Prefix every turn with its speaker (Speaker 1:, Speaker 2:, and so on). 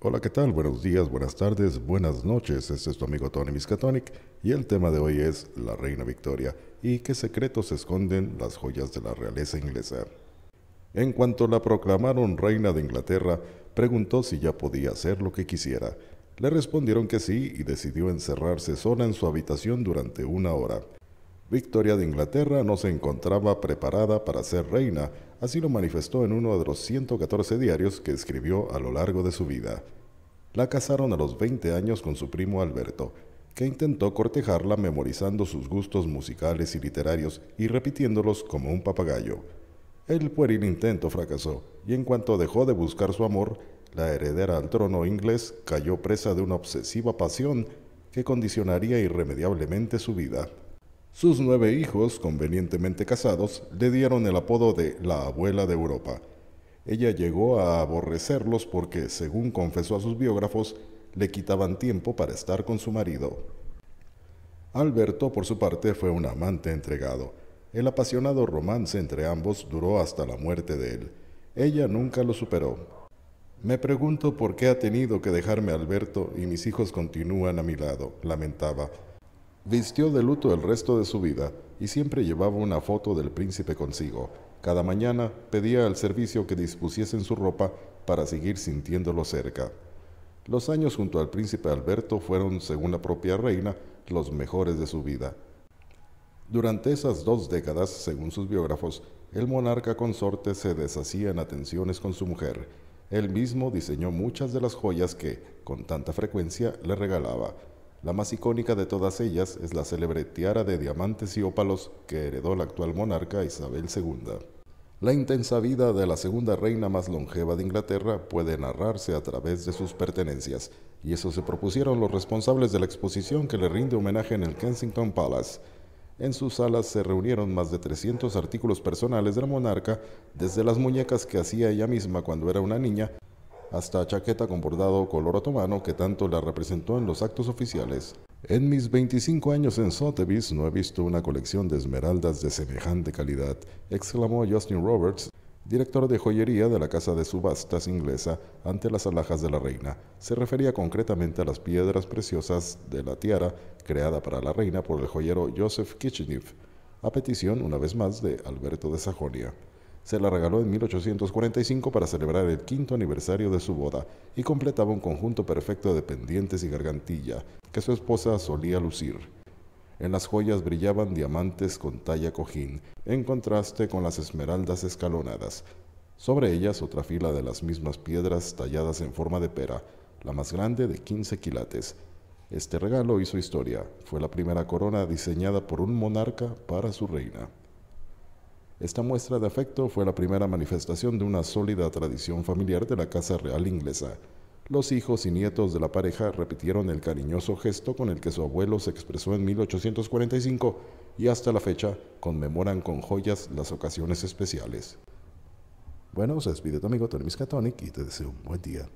Speaker 1: Hola, ¿qué tal? Buenos días, buenas tardes, buenas noches. Este es tu amigo Tony Miskatonic y el tema de hoy es La Reina Victoria y qué secretos esconden las joyas de la realeza inglesa. En cuanto la proclamaron reina de Inglaterra, preguntó si ya podía hacer lo que quisiera. Le respondieron que sí y decidió encerrarse sola en su habitación durante una hora. Victoria de Inglaterra no se encontraba preparada para ser reina, así lo manifestó en uno de los 114 diarios que escribió a lo largo de su vida. La casaron a los 20 años con su primo Alberto, que intentó cortejarla memorizando sus gustos musicales y literarios y repitiéndolos como un papagayo. El pueril intento fracasó, y en cuanto dejó de buscar su amor, la heredera al trono inglés cayó presa de una obsesiva pasión que condicionaría irremediablemente su vida. Sus nueve hijos, convenientemente casados, le dieron el apodo de la abuela de Europa. Ella llegó a aborrecerlos porque, según confesó a sus biógrafos, le quitaban tiempo para estar con su marido. Alberto, por su parte, fue un amante entregado. El apasionado romance entre ambos duró hasta la muerte de él. Ella nunca lo superó. Me pregunto por qué ha tenido que dejarme Alberto y mis hijos continúan a mi lado, lamentaba. Vistió de luto el resto de su vida y siempre llevaba una foto del príncipe consigo. Cada mañana pedía al servicio que dispusiesen su ropa para seguir sintiéndolo cerca. Los años junto al príncipe Alberto fueron, según la propia reina, los mejores de su vida. Durante esas dos décadas, según sus biógrafos, el monarca consorte se deshacía en atenciones con su mujer. Él mismo diseñó muchas de las joyas que, con tanta frecuencia, le regalaba. La más icónica de todas ellas es la célebre tiara de diamantes y ópalos que heredó la actual monarca Isabel II. La intensa vida de la segunda reina más longeva de Inglaterra puede narrarse a través de sus pertenencias, y eso se propusieron los responsables de la exposición que le rinde homenaje en el Kensington Palace. En sus salas se reunieron más de 300 artículos personales de la monarca, desde las muñecas que hacía ella misma cuando era una niña hasta chaqueta con bordado color otomano que tanto la representó en los actos oficiales. En mis 25 años en Sotheby's no he visto una colección de esmeraldas de semejante calidad, exclamó Justin Roberts, director de joyería de la casa de subastas inglesa ante las alhajas de la reina. Se refería concretamente a las piedras preciosas de la tiara creada para la reina por el joyero Joseph Kitchenev, a petición una vez más de Alberto de Sajonia se la regaló en 1845 para celebrar el quinto aniversario de su boda y completaba un conjunto perfecto de pendientes y gargantilla que su esposa solía lucir. En las joyas brillaban diamantes con talla cojín, en contraste con las esmeraldas escalonadas. Sobre ellas otra fila de las mismas piedras talladas en forma de pera, la más grande de 15 quilates. Este regalo hizo historia, fue la primera corona diseñada por un monarca para su reina. Esta muestra de afecto fue la primera manifestación de una sólida tradición familiar de la Casa Real inglesa. Los hijos y nietos de la pareja repitieron el cariñoso gesto con el que su abuelo se expresó en 1845 y hasta la fecha conmemoran con joyas las ocasiones especiales. Bueno, se tu amigo Tony y te deseo un buen día.